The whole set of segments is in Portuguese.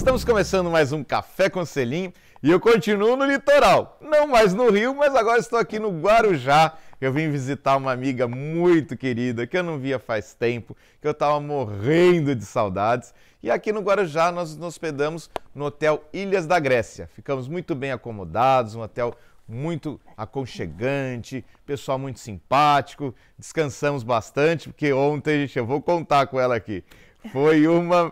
Estamos começando mais um Café com Selim e eu continuo no litoral. Não mais no Rio, mas agora estou aqui no Guarujá. Eu vim visitar uma amiga muito querida que eu não via faz tempo, que eu estava morrendo de saudades. E aqui no Guarujá nós nos hospedamos no Hotel Ilhas da Grécia. Ficamos muito bem acomodados, um hotel muito aconchegante, pessoal muito simpático. Descansamos bastante, porque ontem, gente, eu vou contar com ela aqui. Foi uma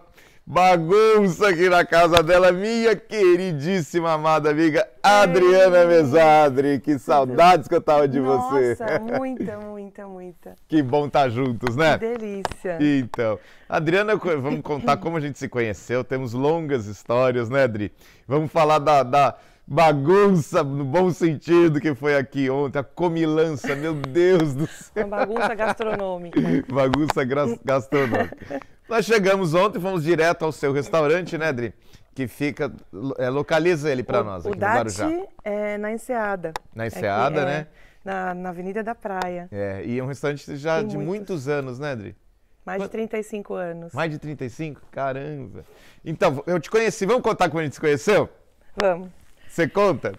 bagunça aqui na casa dela, minha queridíssima amada amiga Adriana Mesadri. Que saudades que eu tava de Nossa, você. Nossa, muita, muita, muita. Que bom estar tá juntos, né? Que delícia. Então, Adriana, vamos contar como a gente se conheceu. Temos longas histórias, né, Adri? Vamos falar da, da bagunça, no bom sentido, que foi aqui ontem, a comilança, meu Deus do céu. Uma bagunça gastronômica. bagunça gastronômica. Nós chegamos ontem, fomos direto ao seu restaurante, né, Dri? Que fica, é, localiza ele para nós o aqui Dati no Guarujá. é na Enseada. Na é Enseada, é né? É na, na, Avenida da Praia. É, e é um restaurante já Tem de muitos. muitos anos, né, Dri? Mais de 35 anos. Mais de 35? Caramba. Então, eu te conheci. Vamos contar como a gente se conheceu? Vamos. Você conta?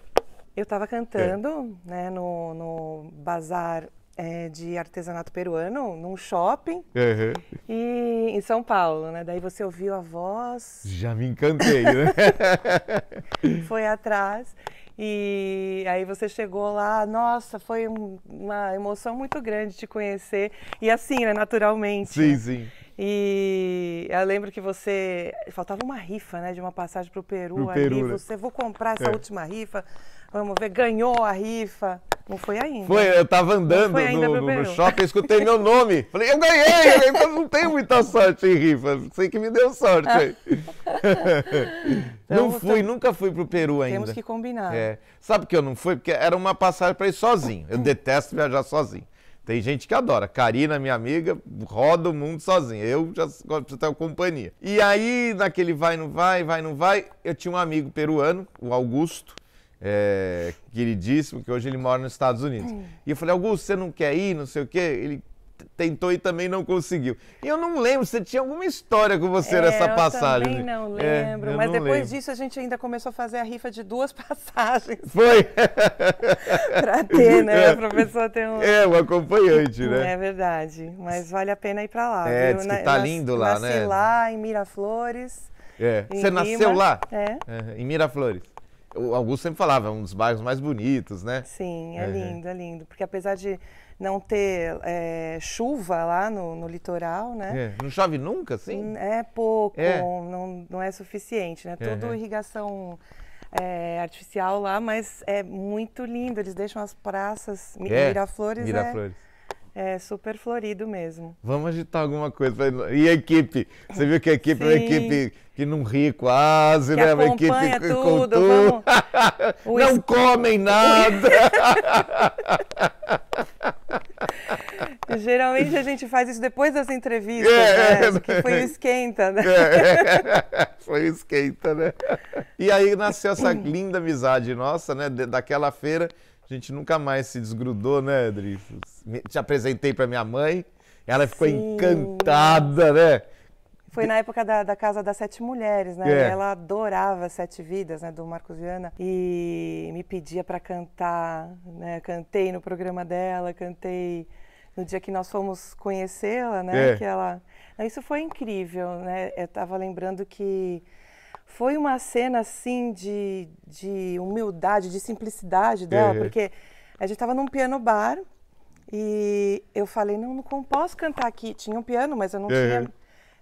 Eu estava cantando é. né, no, no bazar é, de artesanato peruano num shopping uhum. e em São Paulo, né? Daí você ouviu a voz. Já me encantei, né? foi atrás. E aí você chegou lá, nossa, foi uma emoção muito grande te conhecer. E assim, né, naturalmente. Sim, né? sim. E eu lembro que você. Faltava uma rifa, né? De uma passagem para o Peru. Pro ali Peru, né? você, vou comprar essa é. última rifa. Vamos ver, ganhou a rifa. Não foi ainda. Foi, eu tava andando no, no, no, shopping, escutei meu nome. Falei, eu ganhei, eu ganhei, então, não tenho muita sorte em rifa. Sei que me deu sorte. então, não fui, então, nunca fui pro Peru ainda. Temos que combinar. É. Sabe que eu não fui? Porque era uma passagem para ir sozinho. Eu detesto viajar sozinho. Tem gente que adora. Karina, minha amiga, roda o mundo sozinha. Eu já gosto de ter uma companhia. E aí, naquele vai, não vai, vai, não vai, eu tinha um amigo peruano, o Augusto, é, queridíssimo, que hoje ele mora nos Estados Unidos. É. E eu falei, Augusto, você não quer ir, não sei o quê? Ele tentou e também não conseguiu. E eu não lembro, você tinha alguma história com você é, nessa eu passagem. Eu também não é, lembro, é, mas não depois lembro. disso a gente ainda começou a fazer a rifa de duas passagens. Foi! Pra ter, né? É. A pessoa ter um... É, um acompanhante, né? É verdade, mas vale a pena ir para lá. É, viu? diz que tá lindo lá, nasci né? Nasci lá, em Miraflores. É. Em você Rima. nasceu lá? É. Em Miraflores o Augusto sempre falava, é um dos bairros mais bonitos, né? Sim, é uhum. lindo, é lindo. Porque apesar de não ter é, chuva lá no, no litoral, né? É. Não chove nunca, sim? É pouco, é. Não, não é suficiente, né? Tudo uhum. irrigação é, artificial lá, mas é muito lindo. Eles deixam as praças, Miraflores, é, Miraflores. É é super florido mesmo. Vamos agitar alguma coisa. E a equipe? Você viu que a equipe é uma equipe que não ri quase, que né? É uma equipe tudo, com tudo. Vamos... não es... comem nada. Geralmente a gente faz isso depois das entrevistas, é, né? É, que foi o né? esquenta, né? É, é. foi o esquenta, né? E aí nasceu essa linda amizade nossa, né? Daquela feira a gente nunca mais se desgrudou, né, Adri? Te apresentei para minha mãe, ela ficou Sim. encantada, né? Foi na época da, da, Casa das Sete Mulheres, né? É. Ela adorava Sete Vidas, né? Do Marcos Viana. E me pedia para cantar, né? Cantei no programa dela, cantei no dia que nós fomos conhecê-la, né? É. Que ela... Isso foi incrível, né? Eu estava lembrando que foi uma cena assim de, de humildade, de simplicidade dela, uhum. porque a gente estava num piano bar e eu falei: não, não posso cantar aqui. Tinha um piano, mas eu não uhum. tinha.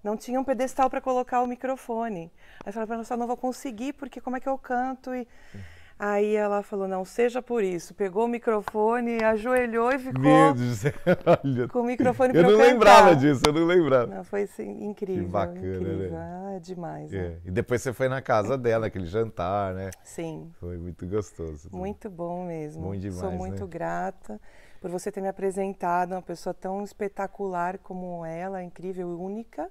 Não tinha um pedestal para colocar o microfone. Aí eu falei não, só não vou conseguir, porque como é que eu canto? E... Uhum. Aí ela falou, não seja por isso. Pegou o microfone, ajoelhou e ficou Meu Deus do céu, olha, com o microfone Eu não lembrava disso, eu não lembrava. Não, foi assim, incrível. Que bacana, né? incrível. Ah, né? Ah, é demais. É. Né? E depois você foi na casa dela, aquele jantar, né? Sim. Foi muito gostoso. Muito bom mesmo. Muito demais, Sou né? muito né? grata por você ter me apresentado uma pessoa tão espetacular como ela, incrível e única.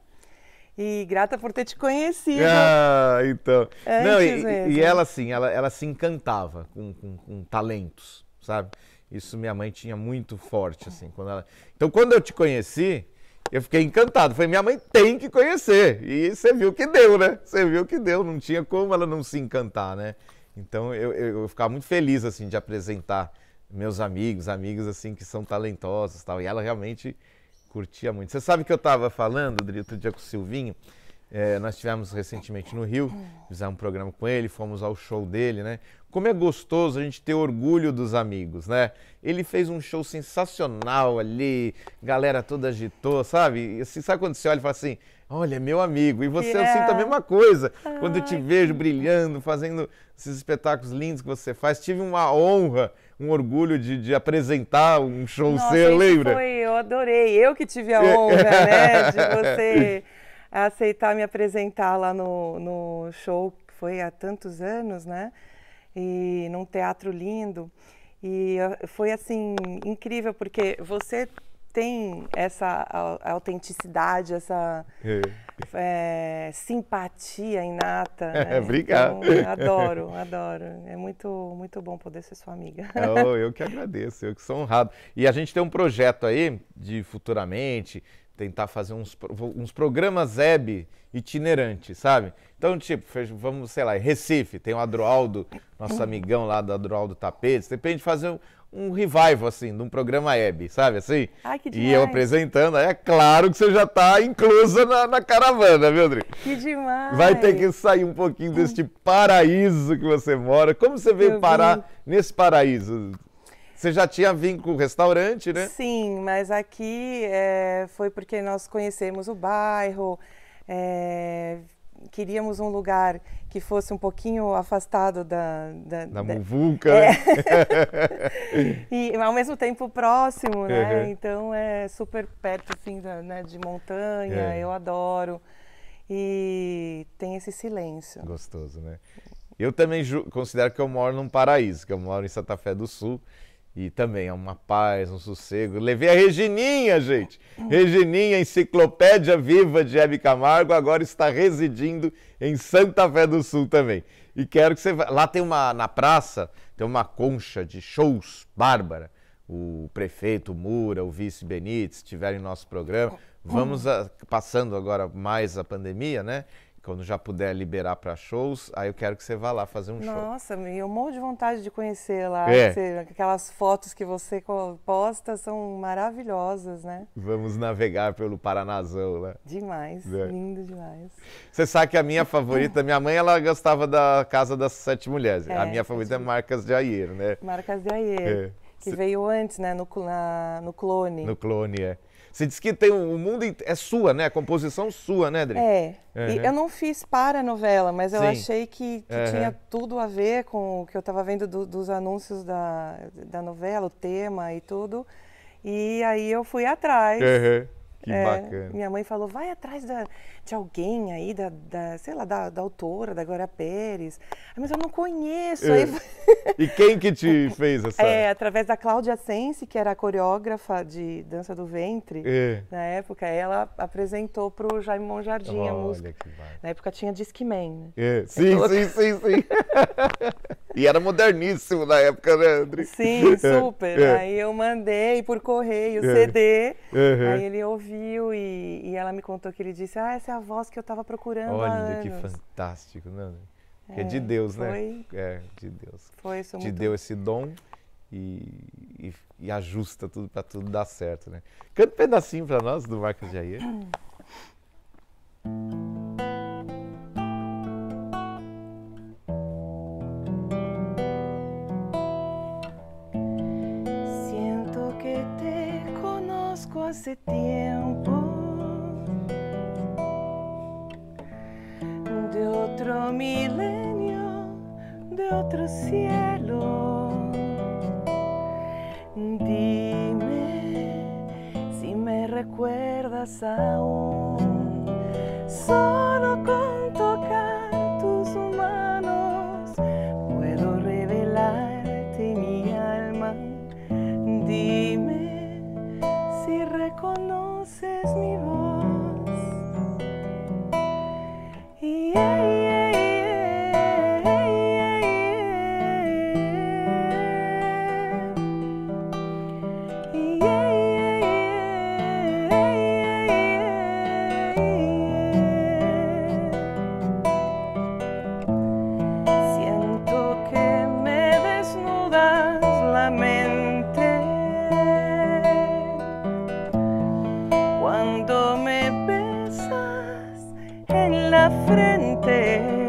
E grata por ter te conhecido. Ah, então. Não, e, e, ela, assim, ela, ela se encantava com, com, com talentos, sabe? Isso minha mãe tinha muito forte, assim. Quando ela... Então, quando eu te conheci, eu fiquei encantado. Falei, minha mãe tem que conhecer. E você viu que deu, né? Você viu que deu. Não tinha como ela não se encantar, né? Então, eu, eu, eu ficava muito feliz, assim, de apresentar meus amigos, amigos, assim, que são talentosos tal. E ela realmente curtia muito. Você sabe que eu estava falando, Dri, outro dia com o Silvinho. É, nós tivemos recentemente no Rio, fizemos um programa com ele, fomos ao show dele, né? Como é gostoso a gente ter orgulho dos amigos, né? Ele fez um show sensacional ali, galera toda agitou, sabe? Assim, sabe quando você olha e fala assim, Olha, meu amigo, e você yeah. eu é. sinto a mesma coisa. Ai. Quando eu te vejo brilhando, fazendo esses espetáculos lindos que você faz, tive uma honra, um orgulho de, de apresentar um show Nossa, seu, lembra? Foi, eu adorei. Eu que tive a é. honra, né, de você aceitar me apresentar lá no, no show que foi há tantos anos, né? E num teatro lindo. E ah, foi assim incrível porque você tem essa autenticidade, essa é, é simpatia inata. É, né? Então, obrigado. Então, adoro, adoro. É muito, muito bom poder ser sua amiga. Oh, eu que agradeço, eu que sou honrado. E a gente tem um projeto aí de futuramente tentar fazer uns, uns programas web itinerantes, sabe? Então, tipo, vamos, sei lá, Recife, tem o Adroaldo, nosso amigão lá do Adroaldo Tapetes, depende de fazer um revival, assim, de um programa Hebe, sabe assim? Ai, que demais. E eu apresentando, é claro que você já está inclusa na, na, caravana, viu, Dri? Que demais! Vai ter que sair um pouquinho deste paraíso que você mora. Como você veio eu parar vi. nesse paraíso? Você já tinha vindo com o restaurante, né? Sim, mas aqui é, foi porque nós conhecemos o bairro, é, queríamos um lugar que fosse um pouquinho afastado da... Da, da, da... muvuca, é. Né? e ao mesmo tempo próximo, né? Uhum. Então é super perto, assim, da, né, de montanha, é. eu adoro. E tem esse silêncio. Gostoso, né? Eu também considero que eu moro num paraíso, que eu moro em Santa Fé do Sul, e também é uma paz, um sossego. Levei a Regininha, gente. Regininha, enciclopédia viva de Hebe Camargo, agora está residindo em Santa Fé do Sul também. E quero que você vá. Lá tem uma, na praça, tem uma concha de shows bárbara. O prefeito Mura, o vice Benítez estiverem em nosso programa. Hum. Vamos a, passando agora mais a pandemia, né? quando já puder liberar para shows, aí eu quero que você vá lá fazer um Nossa, show. Nossa, eu morro de vontade de conhecer lá. É. Você, aquelas fotos que você posta são maravilhosas, né? Vamos navegar pelo Paranazão lá. Né? Demais, é. lindo demais. Você sabe que a minha favorita, minha mãe, ela gostava da Casa das Sete Mulheres. É, a minha favorita é Marcas de Ayer, né? Marcas de Ayer. É. Que veio antes, né? No, na, no clone. No clone, é. Você disse que tem o mundo é sua, né? A composição sua, né, Adri? É. Uhum. eu não fiz para a novela, mas eu Sim. achei que, que uhum. tinha tudo a ver com o que eu estava vendo do, dos anúncios da, da novela, o tema e tudo. E aí eu fui atrás. Uhum. Que é, bacana. Minha mãe falou, vai atrás da de alguém aí, da, da sei lá, da, da, autora, da Glória Pérez. Ah, mas eu não conheço. É. Aí... E quem que te fez essa? É, através da Cláudia Sense, que era coreógrafa de Dança do Ventre, é. na época, ela apresentou para o Jaime Monjardim Olha a música. Que na época tinha Disque Man, né? É. Sim, então, sim, sim, sim, e era moderníssimo na época, né, André? Sim, é, super. É. Aí eu mandei por correio o é. CD, aí ele ouviu e, e ela me contou que ele disse, ah, essa é a voz que eu estava procurando. Olha que fantástico, né? É, é de Deus, né? foi, né? É, de Deus. Foi, sou Te muito... deu esse dom e, e, e ajusta tudo para tudo dar certo, né? Canta um pedacinho para nós do Marcos Jair. Siento que te conozco hace tiempo. de otro milenio, de otro cielo. Dime si me recuerdas aún, solo con en la frente.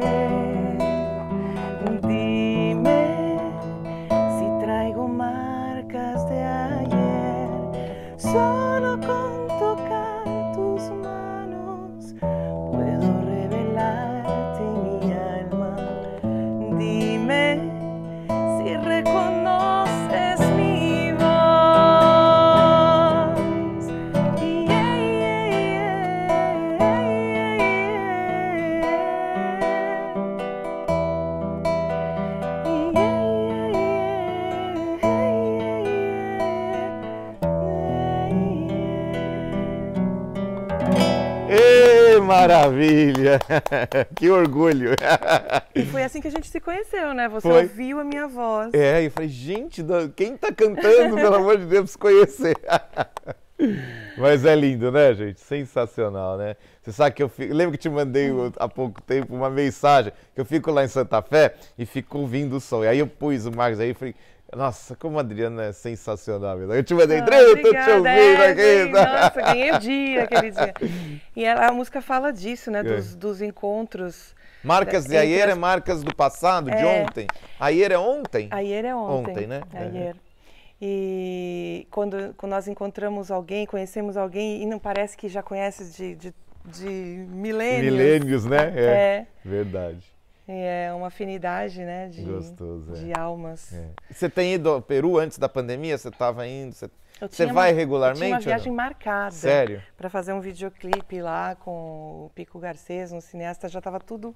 que orgulho. E foi assim que a gente se conheceu, né? Você foi. ouviu a minha voz. É, e falei, gente, quem tá cantando, pelo amor de Deus, se conhecer. Mas é lindo, né, gente? Sensacional, né? Você sabe que eu fico... lembro que te mandei há pouco tempo uma mensagem que eu fico lá em Santa Fé e fico ouvindo o som. E aí eu pus o Marcos aí e falei, nossa, como a Adriana é sensacional. Né? Eu te mandei, ah, Adriana, tô te ouvindo é, Nossa, ganhei dia aquele dia. E ela, a música fala disso, né? É. Dos, dos encontros. Marcas de ayer é marcas do passado, de é. ontem. Ayer é ontem? Ayer é ontem. Ontem, né? É. Ayer. E quando, quando nós encontramos alguém, conhecemos alguém e não parece que já conhece de, de, de milênios. Milênios, né? É, é. Verdade. É uma afinidade, né? De, Gostoso, de é. almas. É. Você tem ido ao Peru antes da pandemia? Você estava indo? Você, você vai regularmente? Eu tinha uma viagem marcada. Sério? Para fazer um videoclipe lá com o Pico Garcês, um cineasta. Já estava tudo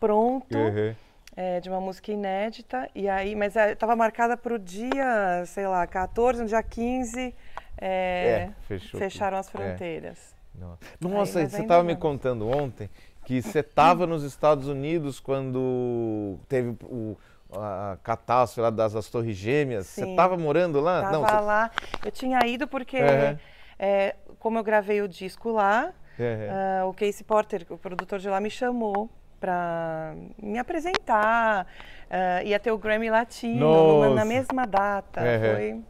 pronto. Uhum. É, de uma música inédita, e aí, mas estava é, marcada para o dia, sei lá, 14, no dia 15, é, é, fecharam as é. fronteiras. Nossa, Nossa você estava me contando ontem que você estava nos Estados Unidos quando teve o a catástrofe lá das, das Torres Gêmeas. Sim. Você estava morando lá? Tava Não, você... lá. Eu tinha ido porque, uhum. é, como eu gravei o disco lá, uhum. uh, o Casey Porter, o produtor de lá, me chamou para me apresentar. Uh, ia ter o Grammy Latino numa, na mesma data. Uhum. Foi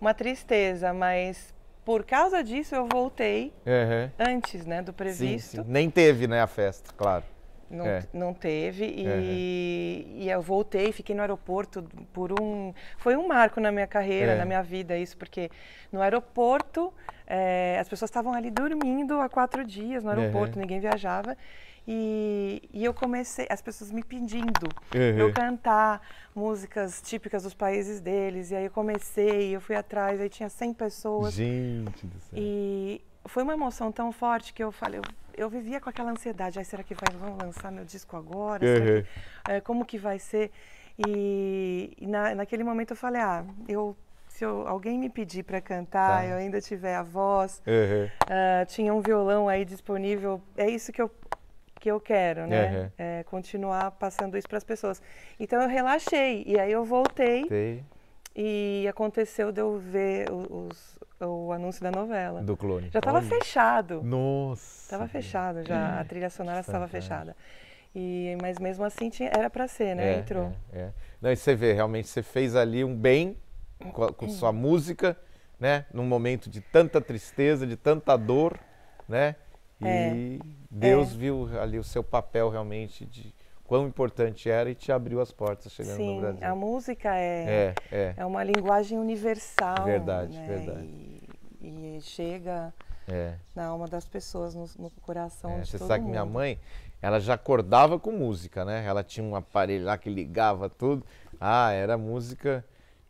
uma tristeza, mas por causa disso, eu voltei uhum. antes né, do previsto. Sim, sim. Nem teve né, a festa, claro. Não, é. não teve. E, uhum. e eu voltei, fiquei no aeroporto por um. Foi um marco na minha carreira, é. na minha vida, isso, porque no aeroporto é, as pessoas estavam ali dormindo há quatro dias no aeroporto, uhum. ninguém viajava. E, e eu comecei, as pessoas me pedindo uhum. eu cantar músicas típicas dos países deles. E aí eu comecei, eu fui atrás, aí tinha 100 pessoas. Gente do céu. E foi uma emoção tão forte que eu falei, eu, eu vivia com aquela ansiedade. aí será que vai, vão lançar meu disco agora? Uhum. Que, é, como que vai ser? E, e na, naquele momento eu falei, ah, eu se eu, alguém me pedir para cantar, tá. eu ainda tiver a voz, uhum. uh, tinha um violão aí disponível, é isso que eu que eu quero, né? Uhum. É, continuar passando isso para as pessoas. Então eu relaxei e aí eu voltei. Voltei. E aconteceu de eu ver os, o anúncio da novela. Do clone. Já estava fechado. Nossa. Estava fechado já, a trilha sonora estava fechada. E, mas mesmo assim tinha, era para ser, né? É, Entrou. É, é. Não, e você vê, realmente você fez ali um bem com, a, com sua uhum. música, né? Num momento de tanta tristeza, de tanta dor, né? É. E Deus é. viu ali o seu papel realmente de quão importante era e te abriu as portas chegando Sim, no Brasil. Sim, a música é, é, é, é. uma linguagem universal. Verdade, né? verdade. E, e chega é. na alma das pessoas, no, no coração é, de Você sabe que minha mãe, ela já acordava com música, né? Ela tinha um aparelho lá que ligava tudo. Ah, era música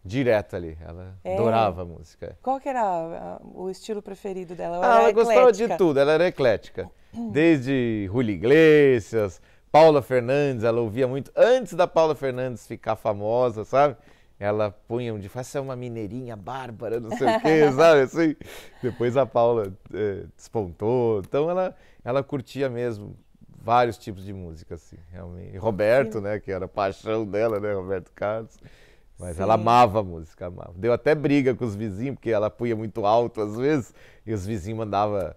direta ali. Ela é. adorava a música. Qual que era o estilo preferido dela? Ela, ah, ela gostava de tudo, ela era eclética. Desde Julio Iglesias, Paula Fernandes, ela ouvia muito. Antes da Paula Fernandes ficar famosa, sabe? Ela punha um de faça uma mineirinha bárbara, não sei o quê, sabe? Assim. Depois a Paula é, despontou. Então ela, ela curtia mesmo vários tipos de música, assim, realmente. E Roberto, né, que era a paixão dela, né, Roberto Carlos. Mas Sim. ela amava a música, amava. Deu até briga com os vizinhos, porque ela punha muito alto às vezes, e os vizinhos mandavam,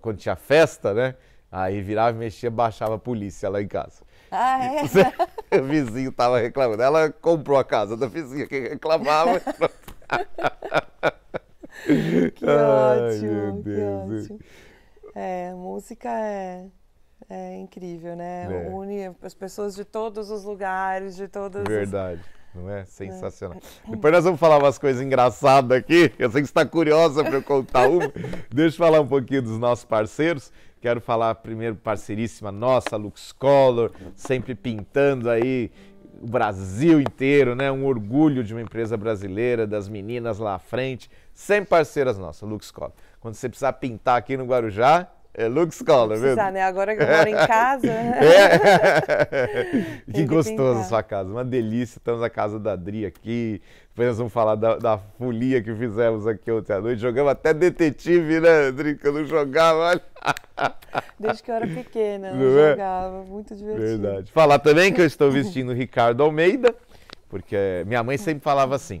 quando tinha festa, né? Aí virava, mexia, baixava a polícia lá em casa. Ah, é? o vizinho tava reclamando. Ela comprou a casa da vizinha que reclamava. que ótimo, Ai, que ótimo. É, música é, é incrível, né? É. Une as pessoas de todos os lugares, de todas Verdade. As não é? Sensacional. É, é. Depois nós vamos falar umas coisas engraçadas aqui. Eu sei que está curiosa para eu contar uma. Deixa eu falar um pouquinho dos nossos parceiros. Quero falar primeiro parceiríssima nossa, Lux Color, sempre pintando aí o Brasil inteiro, né? Um orgulho de uma empresa brasileira, das meninas lá à frente, sempre parceiras nossas, Lux Color. Quando você precisar pintar aqui no Guarujá, é Lux Scholar, viu? né? Agora que eu moro em casa. é. que gostoso a sua casa, uma delícia. Estamos na casa da Adri aqui. Depois nós vamos falar da, da folia que fizemos aqui ontem à noite. Jogamos até detetive, né, Adri? Que eu não jogava, olha. Desde que eu era pequena, não eu é? jogava. Muito divertido. Verdade. Falar também que eu estou vestindo Ricardo Almeida, porque minha mãe sempre falava assim: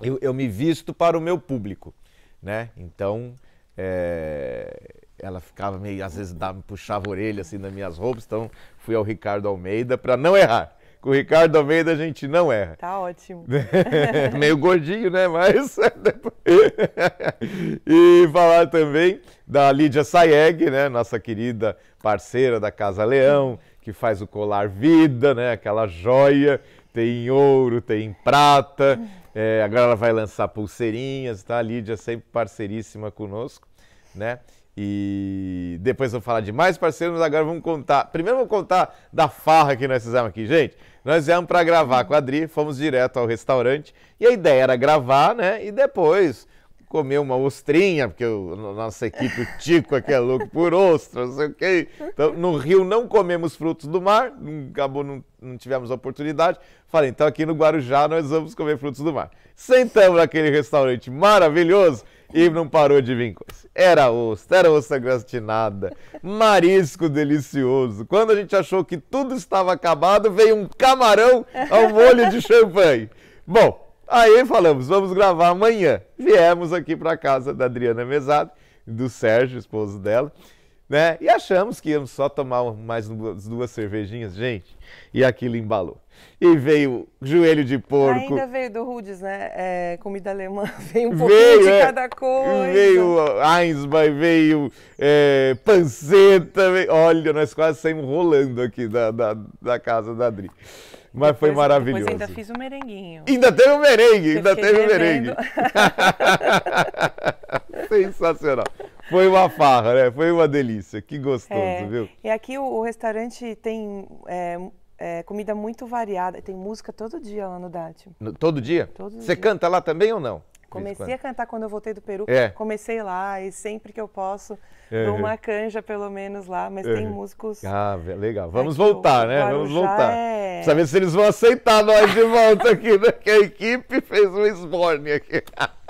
eu, eu me visto para o meu público, né? Então. É, ela ficava meio, às vezes dava, puxava a orelha assim nas minhas roupas, então fui ao Ricardo Almeida para não errar. Com o Ricardo Almeida a gente não erra. Tá ótimo. meio gordinho, né? Mas. e falar também da Lídia Sayeg, né? Nossa querida parceira da Casa Leão, que faz o colar Vida, né? Aquela joia. Tem em ouro, tem em prata. É, agora ela vai lançar pulseirinhas, tá? A Lídia é sempre parceiríssima conosco, né? E depois vou falar de mais parceiros, agora vamos contar. Primeiro vou contar da farra que nós fizemos aqui, gente. Nós viemos para gravar com a Adri, fomos direto ao restaurante e a ideia era gravar, né? E depois comer uma ostrinha, porque o, nossa equipe, o Tico aqui é louco por ostra, não sei o Então, no Rio não comemos frutos do mar, não, acabou, não, não tivemos oportunidade. Falei, então aqui no Guarujá nós vamos comer frutos do mar. Sentamos naquele restaurante maravilhoso e não parou de vir coisa. Era ostra, era ostra gratinada, marisco delicioso. Quando a gente achou que tudo estava acabado, veio um camarão ao molho de champanhe. Bom, aí falamos, vamos gravar amanhã. Viemos aqui para casa da Adriana Mesado, do Sérgio, esposo dela. Né? E achamos que íamos só tomar mais duas cervejinhas, gente, e aquilo embalou e veio joelho de porco. Ainda veio do Rudes, né? É, comida alemã, veio um pouquinho de é. cada coisa. Veio Einsmann, veio é, panceta. Veio... Olha, nós quase saímos rolando aqui da, da, da casa da Adri. Mas depois, foi maravilhoso. Depois ainda fiz o um merenguinho. Ainda teve o um merengue, Eu ainda teve o um merengue. Sensacional. Foi uma farra, né? Foi uma delícia. Que gostoso, é, viu? E aqui o, o restaurante tem é, é, comida muito variada. Tem música todo dia lá no Dati No, todo dia? Todo Você dia. canta lá também ou não? Comecei a cantar quando eu voltei do Peru. É. Comecei lá e sempre que eu posso, é. dou uhum. uma canja pelo menos lá, mas tem uhum. músicos. Ah, legal. Vamos voltar, né? Guarujá Vamos voltar. É... Saber se eles vão aceitar nós de volta aqui, né? Que a equipe fez um esborne aqui.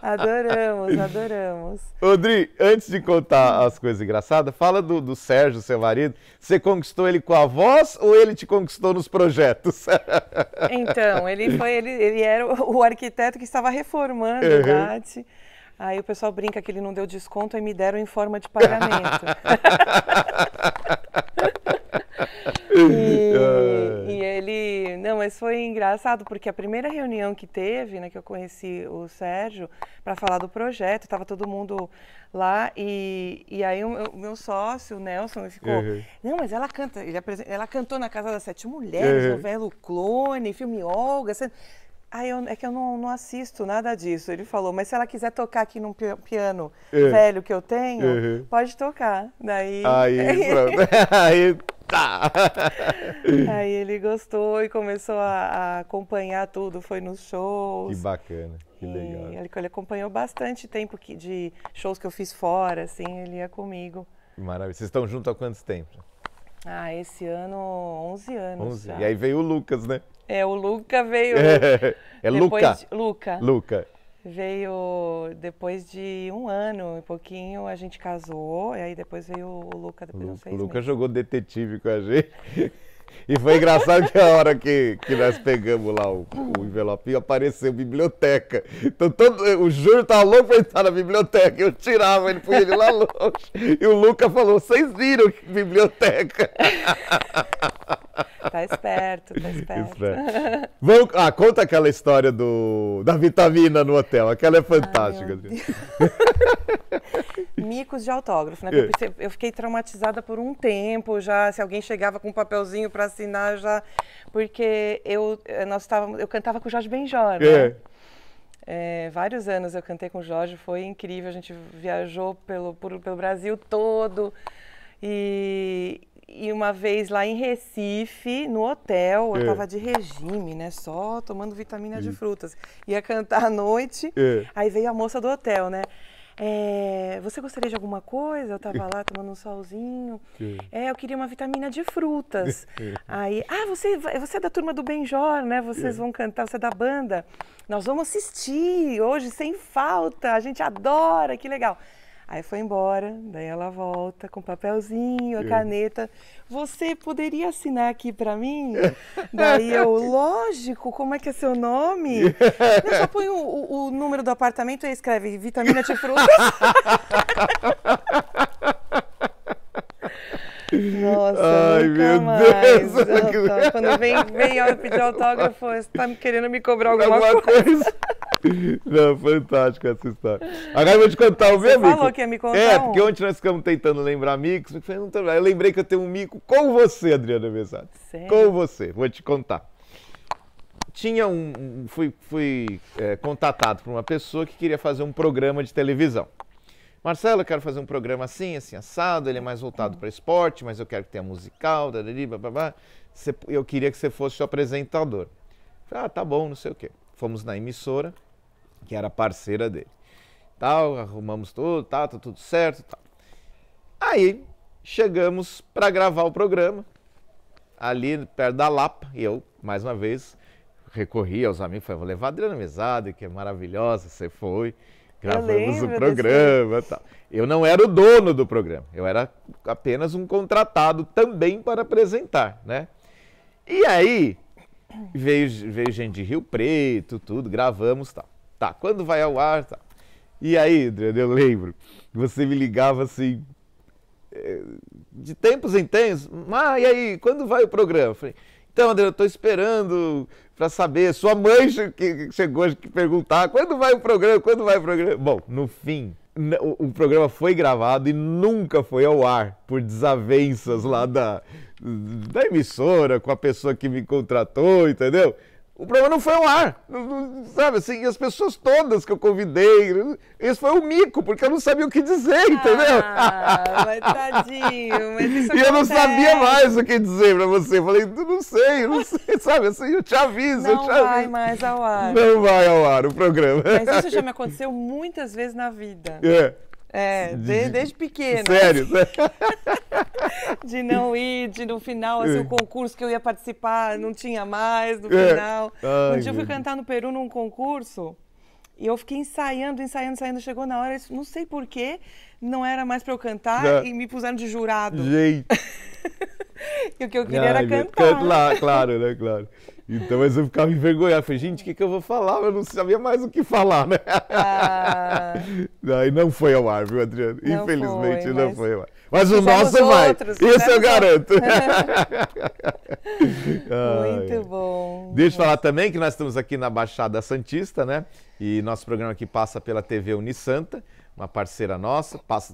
Adoramos, adoramos. Odri, antes de contar as coisas engraçadas, fala do, do Sérgio, seu marido. Você conquistou ele com a voz ou ele te conquistou nos projetos? Então, ele foi, ele, ele era o arquiteto que estava reformando ano, uhum. idade. Aí o pessoal brinca que ele não deu desconto e me deram em forma de pagamento. e, e, ele. Não, mas foi engraçado, porque a primeira reunião que teve, né, que eu conheci o Sérgio, para falar do projeto, estava todo mundo lá, e, e aí o, o meu sócio, o Nelson, ficou. Uhum. Não, mas ela canta, ele apresenta, ela cantou na Casa das Sete Mulheres, uhum. novela O Clone, filme Olga. Ah, eu, é que eu não, não, assisto nada disso. Ele falou, mas se ela quiser tocar aqui num piano é. velho que eu tenho, uhum. pode tocar. Daí. Aí, aí tá. Aí ele gostou e começou a, a, acompanhar tudo, foi nos shows. Que bacana, que legal. Ele, ele, acompanhou bastante tempo que, de shows que eu fiz fora, assim, ele ia comigo. Que maravilha. Vocês estão juntos há quantos tempos? Ah, esse ano, 11 anos. 11. Já. E aí veio o Lucas, né? É, o Luca veio. É, é Luca. De, Luca. Luca. Veio depois de um ano e pouquinho, a gente casou, e aí depois veio o Luca, depois Lu, de uns O Luca jogou detetive com a gente. E foi engraçado que a hora que, que nós pegamos lá o, o envelope apareceu biblioteca. Então todo, o Júlio tava tá louco pra entrar tá na biblioteca. Eu tirava ele, punha ele lá longe. E o Luca falou: vocês viram que biblioteca? Tá esperto, tá esperto. esperto. Vamos, ah, conta aquela história do, da vitamina no hotel. Aquela é fantástica. Ai, Micos de autógrafo, né? Eu, eu, fiquei traumatizada por um tempo já. Se alguém chegava com um papelzinho para assinar, já. Porque eu, eh, nós estávamos eu cantava com o Jorge Benjor, né? É. É, vários anos eu cantei com o Jorge, foi incrível. A gente viajou pelo, por, pelo Brasil todo. E, e uma vez lá em Recife, no hotel, eu é. tava de regime, né? Só tomando vitamina de frutas. Ia cantar à noite, é. aí veio a moça do hotel, né? É, você gostaria de alguma coisa? Eu tava lá tomando um solzinho. É, é eu queria uma vitamina de frutas. É. Aí, ah, você, você é da turma do Benjor, né? Vocês vão cantar, você é da banda Nós vamos assistir hoje, sem falta. A gente adora, que legal. Aí foi embora, daí ela volta com papelzinho, a caneta. Você poderia assinar aqui para mim? daí eu, lógico, como é que é seu nome? eu só ponho o, o número do apartamento e escreve vitamina de frutas. Nossa, Ai, meu mais. Deus! quando vem, vem ó, pedir autógrafo, você tá querendo me cobrar alguma, alguma coisa. coisa. Não, fantástico essa história. Agora eu vou te contar o meu você mico. falou que ia me contar É, um. porque ontem nós ficamos tentando lembrar micos. Eu, falei, não tô... eu lembrei que eu tenho um mico com você, Adriana Mesado. Com você, vou te contar. Tinha um... Fui, fui é, contatado por uma pessoa que queria fazer um programa de televisão. Marcelo, eu quero fazer um programa assim, assim, assado, ele é mais voltado para esporte, mas eu quero que tenha musical, dadari, bababá. Eu queria que você fosse o apresentador. Falei, ah, tá bom, não sei o quê. Fomos na emissora, que era parceira dele. Tal, arrumamos tudo, tá, tá tudo certo, tal. Aí, chegamos para gravar o programa, ali perto da Lapa, e eu, mais uma vez, recorri aos amigos, falei, vou levar a Adriana Mesada, que é maravilhosa, você foi. Gravamos o programa tal. Eu não era o dono do programa, eu era apenas um contratado também para apresentar, né? E aí veio, veio gente de Rio Preto, tudo, gravamos tal. Tá, quando vai ao ar, tá E aí, Adriano, eu lembro, você me ligava assim, eh, de tempos em tempos, mas e aí, quando vai o programa? Eu falei, então, André, eu estou esperando para saber. Sua mãe que chegou a perguntar quando vai o programa, quando vai o programa. Bom, no fim, o programa foi gravado e nunca foi ao ar por desavenças lá da, da emissora com a pessoa que me contratou, entendeu? O problema não foi o ar, sabe assim, as pessoas todas que eu convidei, isso foi um mico, porque eu não sabia o que dizer, ah, entendeu? Ah, mas tadinho, mas isso E acontece. eu não sabia mais o que dizer para você, eu falei, não sei, não sei, sabe assim, eu te aviso, não eu te aviso. Não vai mais ao ar. Não vai ao ar o programa. Mas isso já me aconteceu muitas vezes na vida. É. É, de, desde pequeno. Sério? de não ir, de no final, assim, o é. concurso que eu ia participar, não tinha mais no é. final. Ai, um dia eu fui cantar no Peru num concurso e eu fiquei ensaiando, ensaiando, ensaiando. Chegou na hora, não sei porquê, não era mais para eu cantar não. e me puseram de jurado. Gente! e o que eu queria Ai, era cantar. Lá, claro, né? Claro. Então, mas eu ficava envergonhado. Falei, gente, o que, que eu vou falar? Eu não sabia mais o que falar, né? Ah... Aí não foi ao ar, viu, Adriano? Não Infelizmente foi, mas... não foi ao ar. Mas o nosso vai. Isso né? eu garanto. Muito bom. Deixa eu falar também que nós estamos aqui na Baixada Santista, né? E nosso programa aqui passa pela TV Unisanta, uma parceira nossa, passa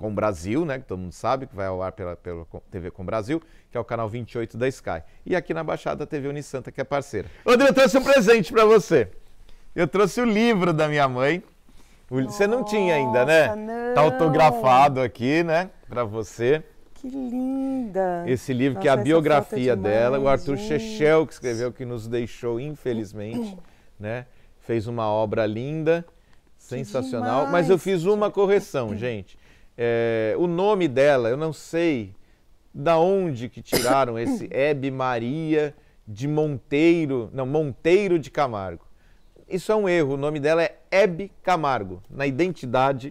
com Brasil, né, que todo mundo sabe, que vai ao ar pela, pela TV Com Brasil, que é o canal 28 da Sky. E aqui na Baixada, a TV Unisanta, que é parceira. Rodrigo, eu trouxe um presente para você. Eu trouxe o livro da minha mãe. O... Nossa, você não tinha ainda, né? Não. Tá autografado aqui, né, para você. Que linda! Esse livro Nossa, que é a é biografia dela, o Arthur gente. Chechel, que escreveu, que nos deixou, infelizmente, né? Fez uma obra linda, sensacional, mas eu fiz uma correção, gente. É, o nome dela, eu não sei da onde que tiraram esse Hebe Maria de Monteiro, não, Monteiro de Camargo. Isso é um erro, o nome dela é Hebe Camargo, na identidade,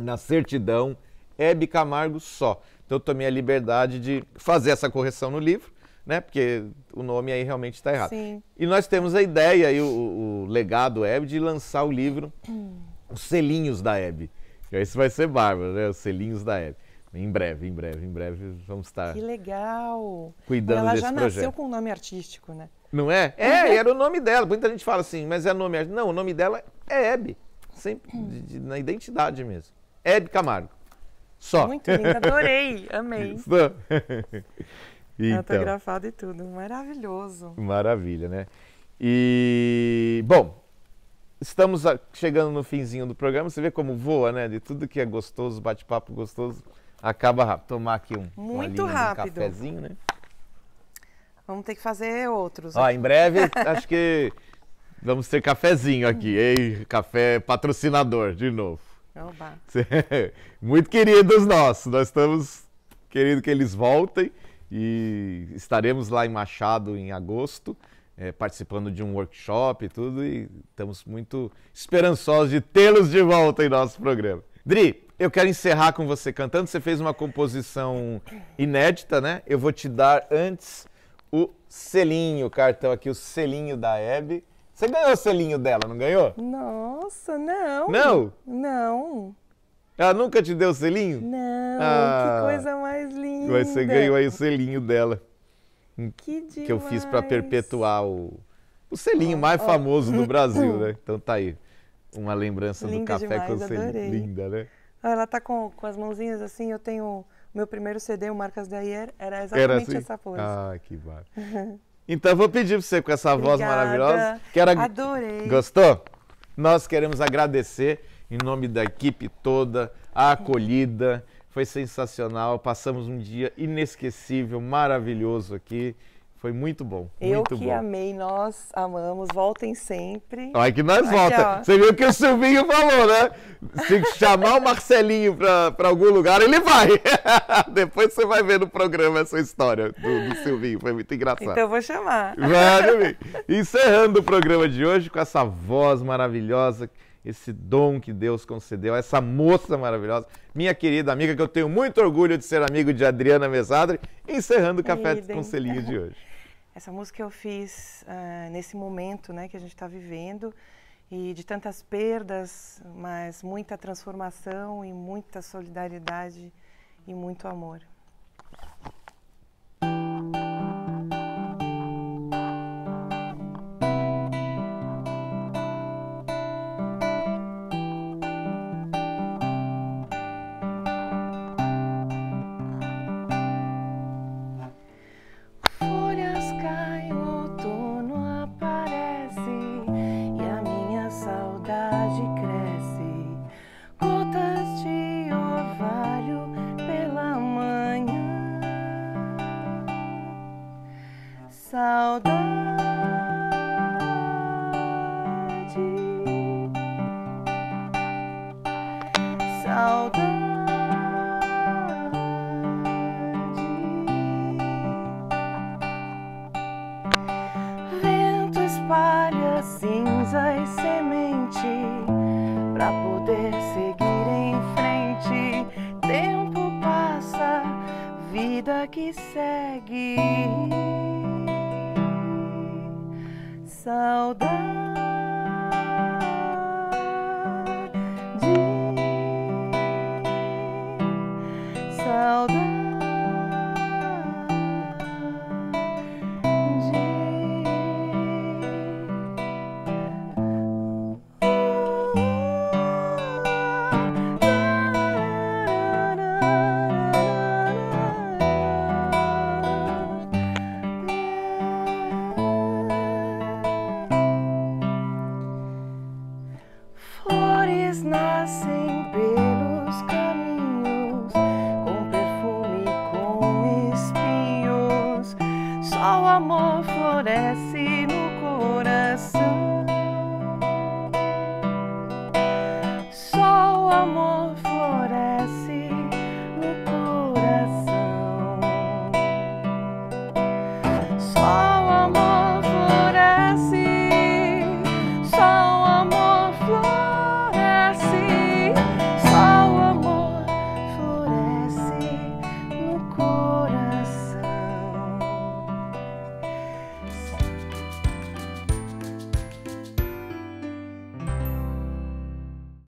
na certidão, Hebe Camargo só. Então eu tomei a liberdade de fazer essa correção no livro, né? Porque o nome aí realmente está errado. Sim. E nós temos a ideia aí o, o legado Hebe de lançar o livro Os Selinhos da Hebe. Isso vai ser bárbaro, né? Os selinhos da Hebe. Em breve, em breve, em breve vamos estar. Que legal! Cuidando ela desse projeto. Ela já nasceu com um nome artístico, né? Não é? É, uhum. era o nome dela. Muita gente fala assim, mas é nome artístico. Não, o nome dela é Hebe. Sempre de, de, na identidade mesmo. Hebe Camargo. Só. Muito linda, adorei, amei. Gostou? Tá então. Autografado e tudo. Maravilhoso. Maravilha, né? E, bom, Estamos chegando no finzinho do programa. Você vê como voa, né? De tudo que é gostoso, bate-papo gostoso, acaba rápido. Tomar aqui um, Muito rápido. um cafezinho, né? Vamos ter que fazer outros. Ó, em breve, acho que vamos ter cafezinho aqui. Ei, café patrocinador, de novo. Oba. Muito queridos nossos. Nós estamos querendo que eles voltem e estaremos lá em Machado em agosto é, participando de um workshop e tudo, e estamos muito esperançosos de tê-los de volta em nosso programa. Dri, eu quero encerrar com você cantando. Você fez uma composição inédita, né? Eu vou te dar antes o selinho, o cartão aqui, o selinho da Hebe. Você ganhou o selinho dela, não ganhou? Nossa, não. Não? Não. Ela nunca te deu o selinho? Não, ah, que coisa mais linda. Mas você ganhou aí o selinho dela. Que, que eu fiz para perpetuar o, o selinho oh, mais oh. famoso do Brasil, né? Então tá aí. Uma lembrança do café demais, com o selinho. Adorei. Linda, né? Ela tá com, com as mãozinhas assim, eu tenho meu primeiro CD, o Marcas de Ayer, era exatamente era assim? essa pose. Ah, que bacana. então vou pedir para você com essa Obrigada. voz maravilhosa. Quero... Adorei. Gostou? Nós queremos agradecer em nome da equipe toda a uhum. acolhida. Foi sensacional. Passamos um dia inesquecível, maravilhoso aqui. Foi muito bom. Eu muito que bom. amei, nós amamos. Voltem sempre. Olha que nós volta. Você viu o que o Silvinho falou, né? Se chamar o Marcelinho para algum lugar, ele vai. Depois você vai ver no programa essa história do, do Silvinho. Foi muito engraçado. Então eu vou chamar. Vai, Encerrando o programa de hoje com essa voz maravilhosa esse dom que Deus concedeu a essa moça maravilhosa, minha querida amiga, que eu tenho muito orgulho de ser amigo de Adriana Mesadre, encerrando o Café com então. Conselhinho de hoje. Essa música eu fiz uh, nesse momento né, que a gente está vivendo e de tantas perdas, mas muita transformação e muita solidariedade e muito amor. Saudade.